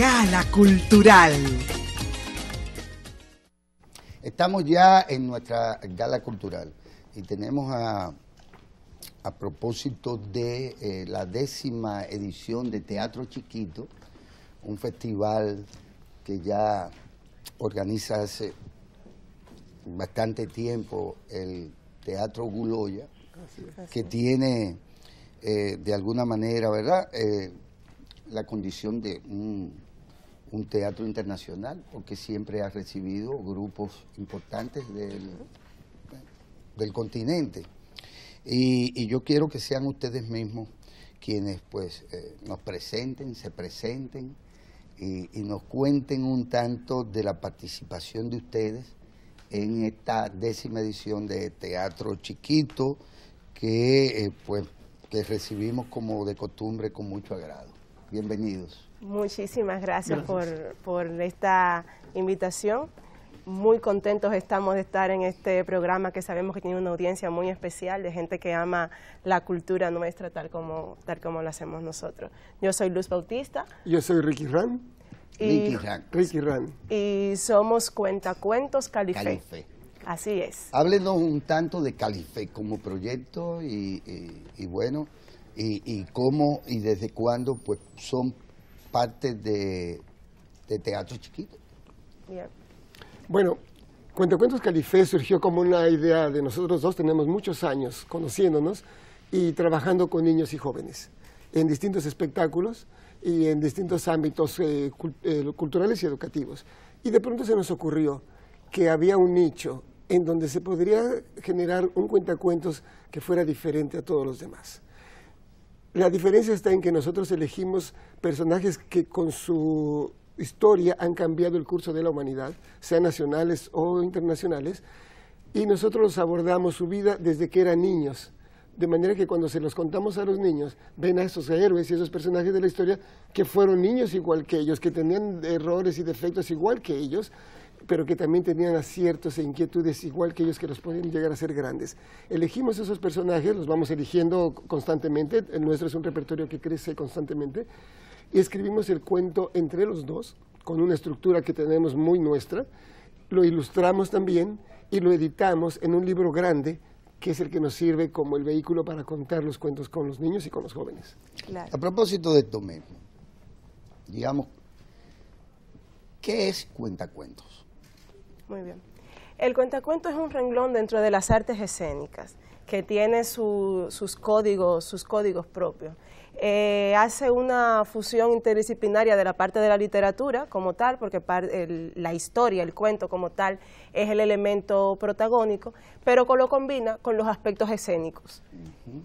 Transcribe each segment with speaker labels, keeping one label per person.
Speaker 1: Gala Cultural.
Speaker 2: Estamos ya en nuestra Gala Cultural y tenemos a, propósito de eh, la décima edición de Teatro Chiquito, un festival que ya organiza hace bastante tiempo el Teatro Guloya, que tiene eh, de alguna manera, ¿verdad? Eh, la condición de un un teatro internacional, porque siempre ha recibido grupos importantes del, continente. Y, yo quiero que sean ustedes mismos quienes pues eh, nos presenten, se presenten y, nos cuenten un tanto de la participación de ustedes en esta décima edición de Teatro Chiquito que eh, pues que recibimos como de costumbre con mucho agrado. Bienvenidos.
Speaker 1: Muchísimas gracias, Por, esta invitación. Muy contentos estamos de estar en este programa que sabemos que tiene una audiencia muy especial de gente que ama la cultura nuestra tal como, tal como la hacemos nosotros. Yo soy Luz Bautista.
Speaker 3: Yo soy Ricky Ran.
Speaker 1: Ricky Ran. Y somos Cuentacuentos Calife. Calife. Así es.
Speaker 2: Háblenos un tanto de Calife como proyecto y, bueno, y, y cómo y desde cuándo pues son parte de, de teatro chiquito.
Speaker 3: Bueno, Cuentacuentos Califé surgió como una idea de nosotros dos, tenemos muchos años conociéndonos y trabajando con niños y jóvenes en distintos espectáculos y en distintos ámbitos eh, eh, culturales y educativos. Y de pronto se nos ocurrió que había un nicho en donde se podría generar un cuentacuentos que fuera diferente a todos los demás. La diferencia está en que nosotros elegimos personajes que con su historia han cambiado el curso de la humanidad, sean nacionales o internacionales, y nosotros abordamos su vida desde que eran niños. De manera que cuando se los contamos a los niños, ven a esos héroes y esos personajes de la historia que fueron niños igual que ellos, que tenían errores y defectos igual que ellos, pero que también tenían aciertos e inquietudes igual que ellos que los pueden llegar a ser grandes. Elegimos esos personajes, los vamos eligiendo constantemente, el nuestro es un repertorio que crece constantemente, y escribimos el cuento entre los dos, con una estructura que tenemos muy nuestra, lo ilustramos también y lo editamos en un libro grande que es el que nos sirve como el vehículo para contar los cuentos con los niños y con los jóvenes. A propósito de esto digamos, ¿qué es cuentacuentos?
Speaker 1: Muy bien. El cuentacuento es un renglón dentro de las artes escénicas que tiene sus códigos, sus códigos propios. Eh, hace una fusión interdisciplinaria de la parte de la literatura como tal, porque la historia, el cuento como tal, es el elemento protagónico, pero lo combina con los aspectos escénicos,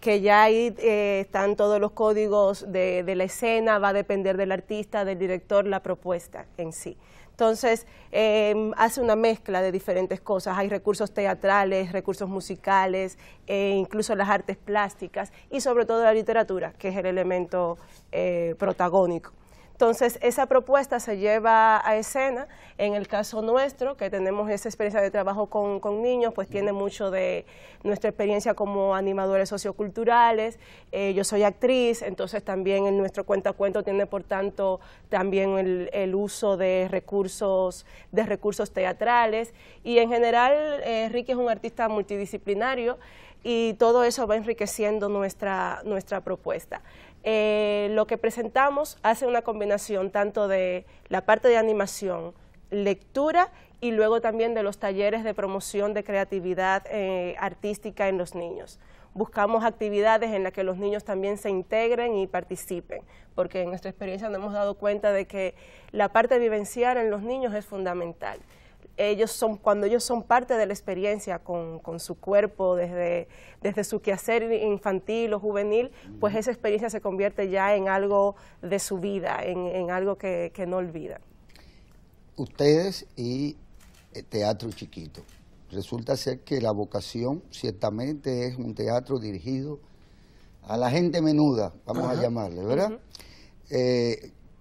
Speaker 1: que ya ahí eh, están todos los códigos de la escena, va a depender del artista, del director, la propuesta en sí. Entonces, em, hace una mezcla de diferentes cosas. Hay recursos teatrales, recursos musicales, eh, incluso las artes plásticas y sobre todo la literatura, que es el elemento eh, protagónico. Entonces, esa propuesta se lleva a escena. En el caso nuestro, que tenemos esa experiencia de trabajo con, niños, pues tiene mucho de nuestra experiencia como animadores socioculturales. Eh, yo soy actriz, entonces también en nuestro cuentacuento tiene, por tanto, también el, uso de recursos, de recursos teatrales. Y en general, eh, Ricky es un artista multidisciplinario y todo eso va enriqueciendo nuestra, nuestra propuesta. Eh, lo que presentamos hace una combinación tanto de la parte de animación, lectura y luego también de los talleres de promoción de creatividad eh, artística en los niños. Buscamos actividades en las que los niños también se integren y participen, porque en nuestra experiencia nos hemos dado cuenta de que la parte vivencial en los niños es fundamental ellos son, cuando ellos son parte de la experiencia con, su cuerpo, desde, desde su quehacer infantil o juvenil, pues esa experiencia se convierte ya en algo de su vida, en, en algo que, que, no olvida.
Speaker 2: Ustedes y eh, Teatro Chiquito. Resulta ser que la vocación ciertamente es un teatro dirigido a la gente menuda, vamos a llamarle, ¿verdad?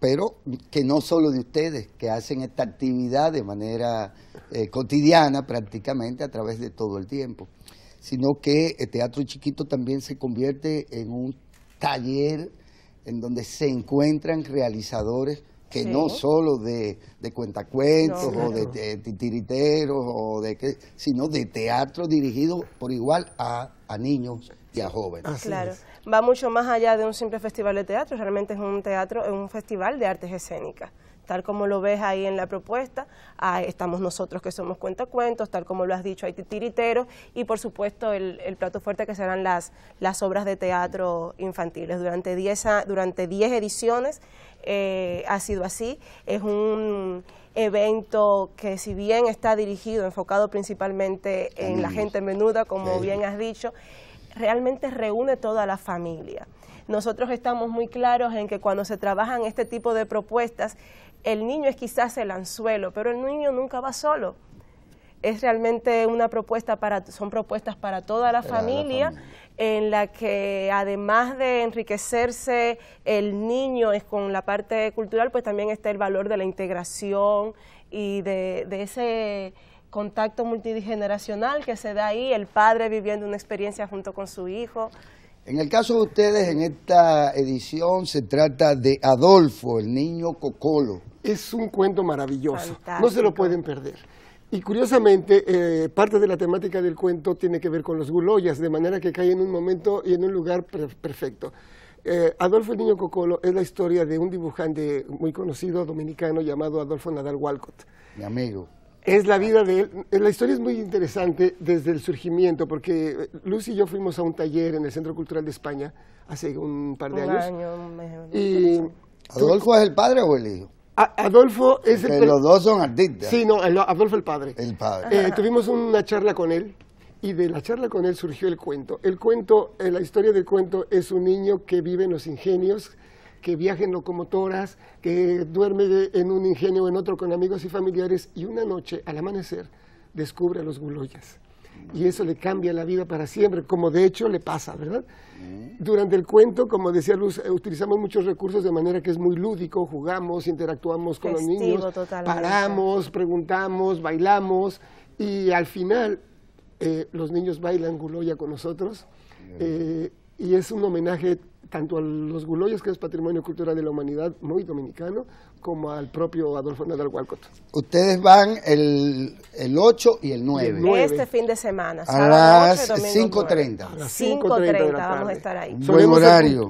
Speaker 2: pero que no solo de ustedes, que hacen esta actividad de manera eh, cotidiana prácticamente a través de todo el tiempo, sino que el eh, Teatro Chiquito también se convierte en un taller en donde se encuentran realizadores que no solo de, cuentacuentos o de, de, titiriteros, o de que, sino de teatro dirigido por igual a, a niños ya joven, claro,
Speaker 1: va mucho más allá de un simple festival de teatro, realmente es un teatro, es un festival de artes escénicas tal como lo ves ahí en la propuesta, estamos nosotros que somos cuentacuentos, tal como lo has dicho, hay titiriteros y por supuesto el, plato fuerte que serán las, las obras de teatro infantiles. Durante 10 durante diez ediciones eh, ha sido así, es un evento que si bien está dirigido, enfocado principalmente en la gente menuda, como bien has dicho, realmente reúne toda la familia. Nosotros estamos muy claros en que cuando se trabajan este tipo de propuestas, el niño es quizás el anzuelo, pero el niño nunca va solo. Es realmente una propuesta para, son propuestas para toda la, familia, en la que además de enriquecerse el niño es con la parte cultural, pues también está el valor de la integración y de ese contacto multigeneracional que se da ahí, el padre viviendo una experiencia junto con su hijo.
Speaker 2: En el caso de ustedes, en esta edición se trata de Adolfo, el niño Cocolo.
Speaker 3: Es un cuento maravilloso, no se lo pueden perder. Y curiosamente, eh, parte de la temática del cuento tiene que ver con los guloyas, de manera que cae en un momento y en un lugar perfecto. Eh, Adolfo el Niño Cocolo es la historia de un dibujante muy conocido dominicano llamado Adolfo Nadal Walcott. Mi amigo. Es la vida de él. Eh, la historia es muy interesante desde el surgimiento, porque eh, Luz y yo fuimos a un taller en el Centro Cultural de España hace un par de años. y ¿Adolfo
Speaker 2: es el padre o el hijo?
Speaker 3: Adolfo es el... Los dos son artistas. Sí, no, Adolfo el padre. El padre. Eh, tuvimos una charla con él y de la charla con él surgió el cuento. El cuento, la historia del cuento es un niño que vive en los ingenios, que viaja en locomotoras, que duerme en un ingenio o en otro con amigos y familiares, y una noche, al amanecer, descubre a los guloyas. Y eso le cambia la vida para siempre, como de hecho le pasa, ¿verdad? Mm. Durante el cuento, como decía Luz, eh, utilizamos muchos recursos de manera que es muy lúdico, jugamos, interactuamos con los niños, paramos, preguntamos, bailamos, y al final eh, los niños bailan guloya con nosotros. Eh, y es un homenaje tanto a los Guloyos, que es Patrimonio Cultural de la Humanidad, muy dominicano, como al propio Adolfo Nadal Walcott.
Speaker 2: Ustedes van el el 8 y el 9. Este
Speaker 1: fin de semana. A las 5.30. 5.30 vamos a estar ahí.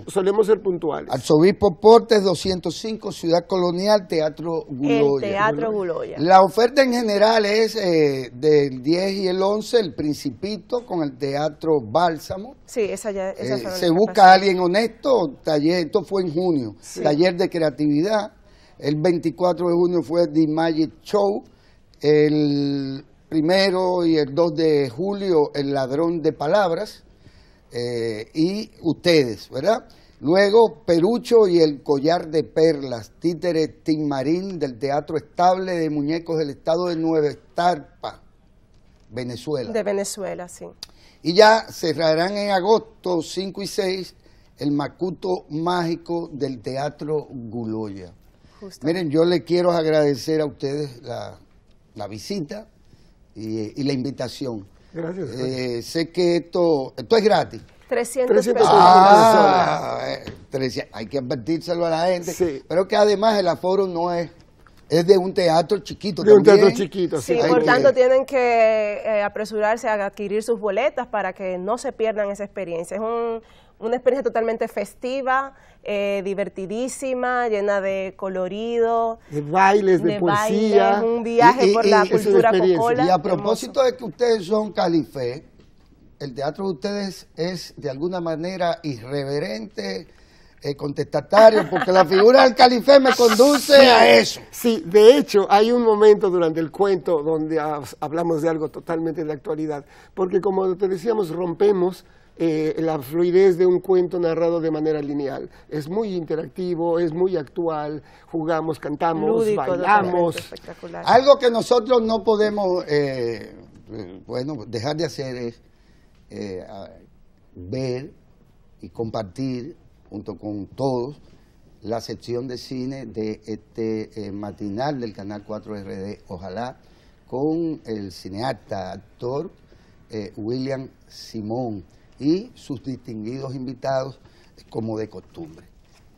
Speaker 3: solemos ser puntuales.
Speaker 2: Arzobispo Portes, 205, Ciudad Colonial, Teatro Guloya. El Teatro Guloya. La oferta en general es eh, del 10 y el 11, el Principito con el Teatro Bálsamo.
Speaker 1: Sí, esa ya. Esa eh, se busca
Speaker 2: alguien honesto. Taller, esto fue en junio. Taller de creatividad. El 24 de junio fue The Magic Show el primero y el 2 de julio, El ladrón de palabras, eh, y ustedes, ¿verdad? Luego, Perucho y el collar de perlas, Títeres Timarín del Teatro Estable de Muñecos del Estado de Nueva Estarpa, Venezuela. De
Speaker 1: Venezuela, sí.
Speaker 2: Y ya cerrarán en agosto 5 y 6 el Macuto Mágico del Teatro Guloya. Miren, yo le quiero agradecer a ustedes la la visita y, la invitación. Gracias. Eh, sé que esto, es gratis.
Speaker 1: 300, 300 pesos. Ah,
Speaker 2: ah. Eh, hay que advertírselo a la gente. Pero que además el aforo no es es de un teatro chiquito. De un teatro chiquito,
Speaker 1: sí. por tanto, tienen que eh, apresurarse a adquirir sus boletas para que no se pierdan esa experiencia. Es un, una experiencia totalmente festiva, eh, divertidísima, llena de colorido.
Speaker 2: De bailes, de, poesía. un viaje por la cultura cocola. Y a propósito de que ustedes son califé, el teatro de ustedes es de
Speaker 3: alguna manera irreverente,
Speaker 2: contestatario, porque la figura del
Speaker 3: califé me conduce a eso. Sí, de hecho, hay un momento durante el cuento donde hablamos de algo totalmente de actualidad, porque como te decíamos, rompemos eh, la fluidez de un cuento narrado de manera lineal. Es muy interactivo, es muy actual, jugamos, cantamos, bailamos. Algo que nosotros no podemos,
Speaker 2: eh, bueno, dejar de hacer es eh, ver y compartir junto con todos, la sección de cine de este eh, matinal del Canal 4 RD, ojalá, con el cineasta, actor eh, William Simón y sus distinguidos invitados, como de costumbre.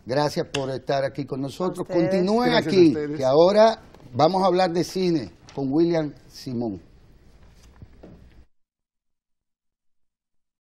Speaker 2: Gracias por estar aquí con nosotros. Continúen aquí, que ahora vamos a hablar de cine con William Simón.